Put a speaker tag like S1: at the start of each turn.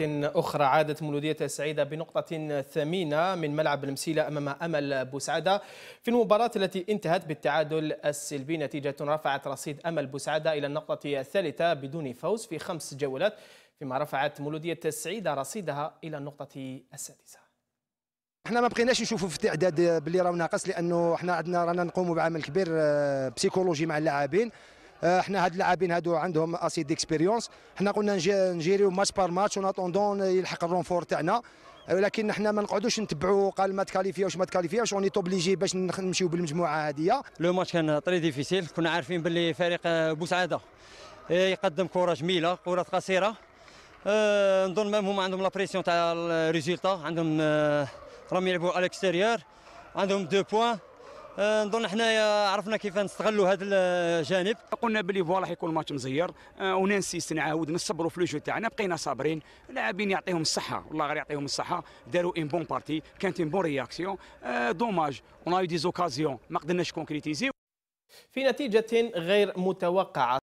S1: أخرى عادت مولودية سعيدة بنقطة ثمينة من ملعب المسيلة أمام أمل بوسعادة في المباراة التي انتهت بالتعادل السلبي نتيجة رفعت رصيد أمل بوسعادة إلى النقطة الثالثة بدون فوز في خمس جولات فيما رفعت مولودية سعيدة رصيدها إلى النقطة السادسة
S2: احنا ما بقيناش نشوفوا في التعداد باللي راه ناقص لانه احنا عندنا رانا نقوموا بعمل كبير آه، بسيكولوجي مع اللاعبين آه، احنا هاد اللاعبين هادو عندهم اسيد اكسبيريونس حنا قلنا نجيريو ماتش بار ماتش ونطوندون يلحق الرونفور تاعنا ولكن احنا ما نقعدوش نتبعوا قال ما واش ما واش اوني توبليجي باش نمشيو بالمجموعه هذه
S3: لو ماتش كان طري ديفيسيل كنا عارفين باللي فريق بوسعاده يقدم كره جميله كره قصيره euh, نظن مام هما عندهم لا بريسيون تاع الريزلتا عندهم راهم يلعبوا على الاكستيريور
S4: عندهم دو بوان أه، نظن حنايا عرفنا كيف نستغلوا هذا الجانب قلنا بلي فوالا حيكون الماتش مزير أه، وننسيس نعاود نصبروا في لوجو تاعنا بقينا صابرين اللاعبين يعطيهم الصحه والله غير يعطيهم الصحه داروا ان بون بارتي كانت ان بون رياكسيون دوماج اون دي زوكازيون ما قدرناش كونكريتيزي في نتيجه غير متوقعه